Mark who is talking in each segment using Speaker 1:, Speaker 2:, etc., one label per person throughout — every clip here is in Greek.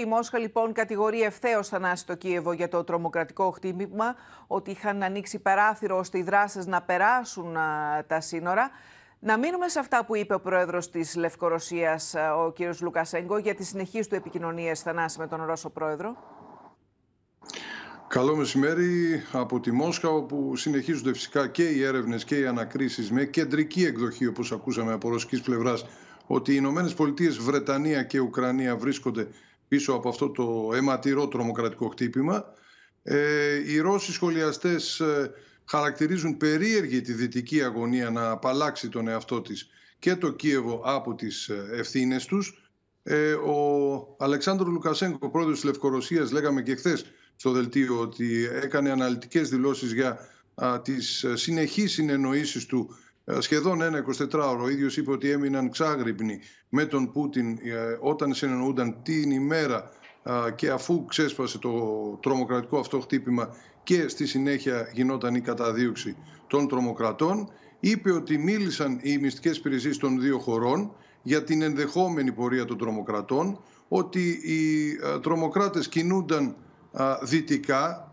Speaker 1: Η Μόσχα λοιπόν κατηγορεί ευθέως Θανάση το Κίεβο για το τρομοκρατικό χτύπημα, ότι είχαν ανοίξει παράθυρο ώστε οι δράσει να περάσουν τα σύνορα. Να μείνουμε σε αυτά που είπε ο πρόεδρος της Λευκορωσίας, ο κύριος Λουκασέγκο, για τη συνεχείς του επικοινωνία Θανάση με τον Ρώσο πρόεδρο. Καλό μεσημέρι από τη Μόσχα, όπου συνεχίζονται φυσικά και οι έρευνες και οι ανακρίσεις με κεντρική εκδοχή, όπως ακούσαμε από ρωσικής πλευράς, ότι οι Ηνωμένες Πολιτείες, Βρετανία και Ουκρανία βρίσκονται πίσω από αυτό το αιματηρό τρομοκρατικό χτύπημα. Ε, οι Ρώσοι σχολιαστές ε, χαρακτηρίζουν περίεργη τη δυτική αγωνία να απαλλάξει τον εαυτό της και το Κίεβο από τις ε, ευθύνες τους. Ε, ο Αλεξάνδρου Λουκασένκο, πρόεδρος της Λευκορωσίας, λέγαμε και χθες στο Δελτίο ότι έκανε αναλυτικές δηλώσεις για α, τις ε, συνεχείς συνεννοήσεις του ε, σχεδόν ένα 24ωρο. Ο ίδιος είπε ότι έμειναν ξάγρυπνοι με τον Πούτιν ε, όταν συνεννοούνταν την ημέρα και αφού ξέσπασε το τρομοκρατικό αυτό χτύπημα και στη συνέχεια γινόταν η καταδίωξη των τρομοκρατών. Είπε ότι μίλησαν οι μυστικές υπηρεσίες των δύο χωρών για την ενδεχόμενη πορεία των τρομοκρατών, ότι οι ε, τρομοκράτες κινούνταν δυτικά,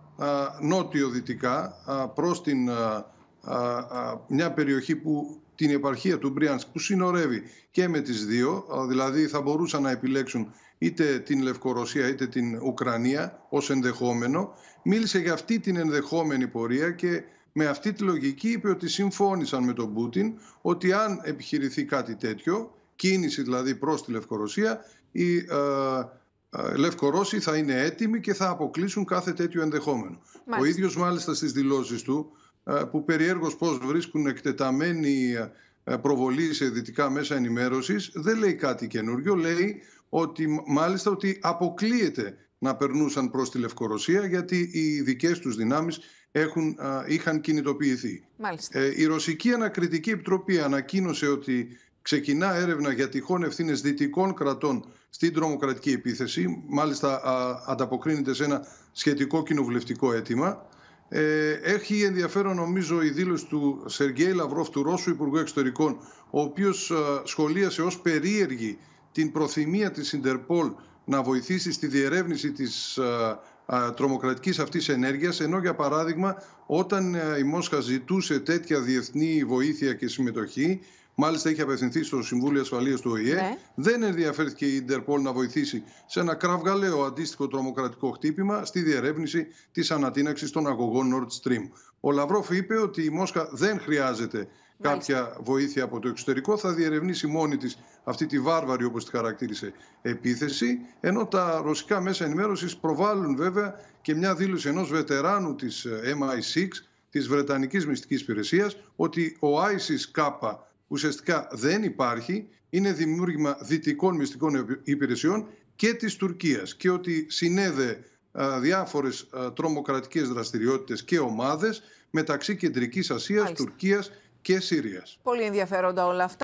Speaker 1: νότιο-δυτικά, προς την μια περιοχή που την επαρχία του Μπριάνσκ που συνορεύει και με τις δύο, δηλαδή θα μπορούσαν να επιλέξουν είτε την Λευκορωσία είτε την Ουκρανία ως ενδεχόμενο, μίλησε για αυτή την ενδεχόμενη πορεία και με αυτή τη λογική είπε ότι συμφώνησαν με τον Πούτιν ότι αν επιχειρηθεί κάτι τέτοιο, κίνηση δηλαδή προς τη Λευκορωσία, οι α, Λευκορώσοι θα είναι έτοιμοι και θα αποκλείσουν κάθε τέτοιο ενδεχόμενο. Ο ίδιος μάλιστα στις δηλώσεις του ε, που περιέργως πώς βρίσκουν εκτεταμένη ε, προβολή σε δυτικά μέσα ενημέρωσης, δεν λέει κάτι καινούριο. Λέει ότι μάλιστα ότι αποκλείεται να περνούσαν προς τη Λευκορωσία γιατί οι δικές τους δυνάμεις έχουν, είχαν κινητοποιηθεί. Μάλιστα. Ε, η Ρωσική Ανακριτική Επιτροπή ανακοίνωσε ότι ξεκινά έρευνα για τυχόν ευθύνες δυτικών κρατών στην τρομοκρατική επίθεση. Μάλιστα, ανταποκρίνεται σε ένα σχετικό κοινοβουλευτικό αίτημα. Ε, έχει ενδιαφέρον νομίζω η δήλωση του Σεργέη Λαυρόφ, του Ρώσου Υπουργού Εξωτερικών, ο οποίος ε, σχολίασε ως περίεργη την προθυμία της Ιντερπόλ να βοηθήσει στη διερεύνηση της ε, τρομοκρατικής αυτής ενέργειας, ενώ για παράδειγμα όταν η Μόσχα ζητούσε τέτοια διεθνή βοήθεια και συμμετοχή, Μάλιστα, είχε απευθυνθεί στο Συμβούλιο Ασφαλείας του ΟΗΕ. Ναι. Δεν ενδιαφέρθηκε η Ιντερπολ να βοηθήσει σε ένα κραυγαλαίο αντίστοιχο τρομοκρατικό χτύπημα στη διερεύνηση της ανατείναξη των αγωγών Nord Stream. Ο Λαυρόφ είπε ότι η Μόσχα δεν χρειάζεται Μάλιστα. κάποια βοήθεια από το εξωτερικό. Θα διερευνήσει μόνη της αυτή τη βάρβαρη, όπως τη χαρακτήρισε, επίθεση. Ενώ τα ρωσικά μέσα ενημέρωσης προβάλλουν βέβαια και μια δήλωση ενός βετεράνου της MI6, της Βρετανικής Μυστικής Υπηρεσίας, ότι ο ISIS-K ουσιαστικά δεν υπάρχει, είναι δημιούργημα δυτικών μυστικών υπηρεσιών και της Τουρκίας και ότι συνέδε διάφορες τρομοκρατικές δραστηριότητες και ομάδες μεταξύ Κεντρικής Ασίας, Άλιστα. Τουρκίας και Συρίας. Πολύ ενδιαφέροντα όλα αυτά.